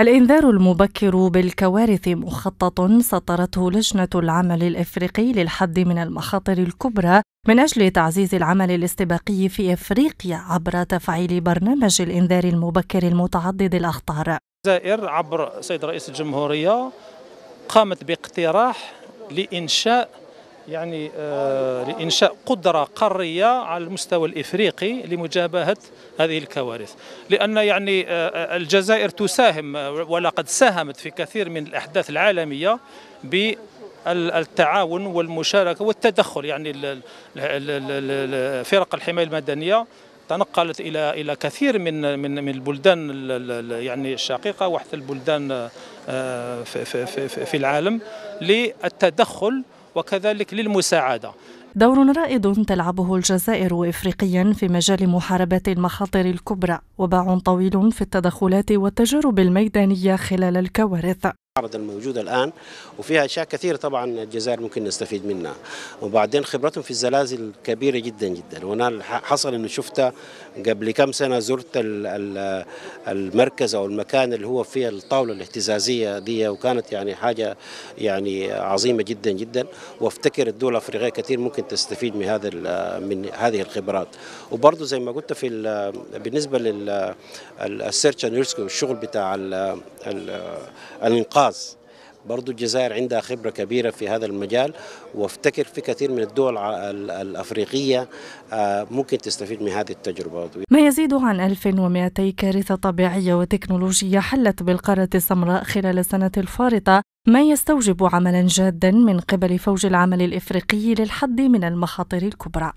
الإنذار المبكر بالكوارث مخطط سطرته لجنة العمل الإفريقي للحد من المخاطر الكبرى من أجل تعزيز العمل الاستباقي في إفريقيا عبر تفعيل برنامج الإنذار المبكر المتعدد الأخطار. الجزائر عبر سيد رئيس الجمهورية قامت باقتراح لإنشاء يعني آه، لإنشاء قدرة قارية على المستوى الإفريقي لمجابهة هذه الكوارث لأن يعني آه، آه، الجزائر تساهم ولقد ساهمت في كثير من الأحداث العالمية ب التعاون والمشاركة والتدخل يعني فرق الحماية المدنية تنقلت الى الى كثير من من من البلدان يعني الشقيقه وحتى البلدان في العالم للتدخل وكذلك للمساعدة دور رائد تلعبه الجزائر افريقيا في مجال محاربه المخاطر الكبرى وباع طويل في التدخلات والتجارب الميدانيه خلال الكوارث المعرض الموجودة الآن وفيها أشياء كثيرة طبعا الجزائر ممكن نستفيد منها وبعدين خبرتهم في الزلازل كبيرة جدا جدا وأنا حصل أنه شفتها قبل كم سنة زرت المركز أو المكان اللي هو فيه الطاولة الاهتزازية دي وكانت يعني حاجة يعني عظيمة جدا جدا وافتكر الدول الأفريقية كثير ممكن تستفيد من هذا من هذه الخبرات وبرضه زي ما قلت في بالنسبة للسيرش اند والشغل بتاع الإنقاذ الغاز برضو الجزائر عندها خبرة كبيرة في هذا المجال وافتكر في كثير من الدول الأفريقية آه، ممكن تستفيد من هذه التجربة ما يزيد عن 1200 كارثة طبيعية وتكنولوجية حلت بالقارة السمراء خلال السنة الفارطة ما يستوجب عملا جادا من قبل فوج العمل الإفريقي للحد من المخاطر الكبرى